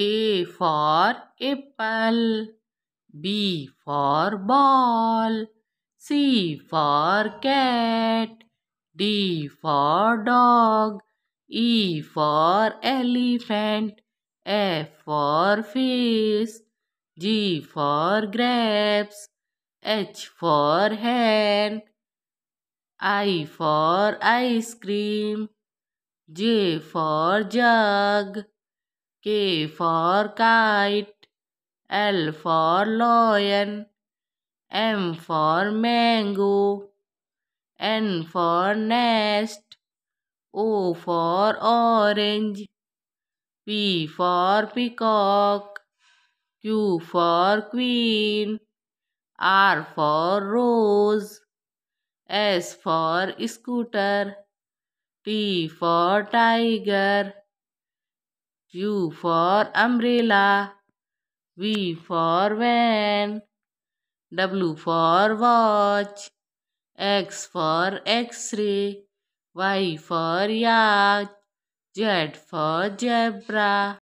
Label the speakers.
Speaker 1: A for apple, B for ball, C for cat, D for dog, E for elephant, F for face, G for grapes, H for hand, I for ice cream, J for jug, K for kite, L for lion, M for mango, N for nest, O for orange, P for peacock, Q for queen, R for rose, S for scooter, T for tiger, U for umbrella. V for van. W for watch. X for x-ray. Y for yacht. Z for zebra.